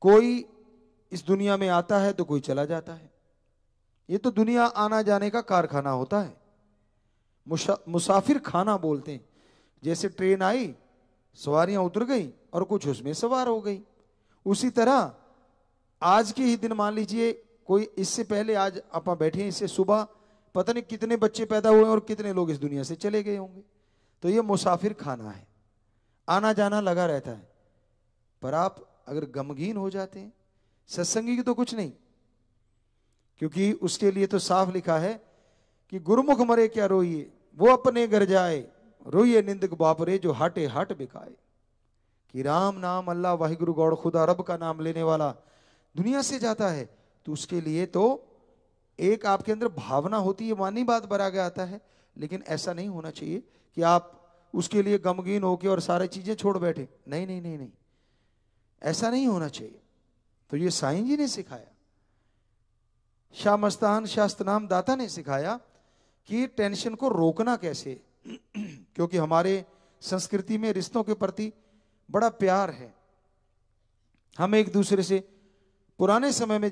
कोई इस दुनिया में आता है तो कोई चला जाता है ये तो दुनिया आना जाने का कारखाना होता है मुसाफिर खाना बोलते हैं जैसे ट्रेन आई सवारियां उतर गई और कुछ उसमें सवार हो गई उसी तरह आज के ही दिन मान लीजिए कोई इससे पहले आज आप बैठे हैं इससे सुबह पता नहीं कितने बच्चे पैदा हुए और कितने लोग इस दुनिया से चले गए होंगे तो ये मुसाफिर खाना है आना जाना लगा रहता है पर आप अगर गमगीन हो जाते हैं सत्संगी की तो कुछ नहीं क्योंकि उसके लिए तो साफ लिखा है कि गुरुमुख मरे क्या रोइए वो अपने घर जाए रोइए निंदक बापरे जो हटे हट बिकाए कि राम नाम अल्लाह वाहिगुरु गौड़ खुदा रब का नाम लेने वाला दुनिया से जाता है तो उसके लिए तो एक आपके अंदर भावना होती है मानी बात बरा गया आता है लेकिन ऐसा नहीं होना चाहिए कि आप उसके लिए गमगीन होके और सारी चीजें छोड़ बैठे नहीं नहीं नहीं नहीं ऐसा नहीं होना चाहिए तो ये साईं जी ने सिखाया शाह मस्तान शास्त्रनाम दाता ने सिखाया कि टेंशन को रोकना कैसे क्योंकि हमारे संस्कृति में रिश्तों के प्रति बड़ा प्यार है हम एक दूसरे से पुराने समय में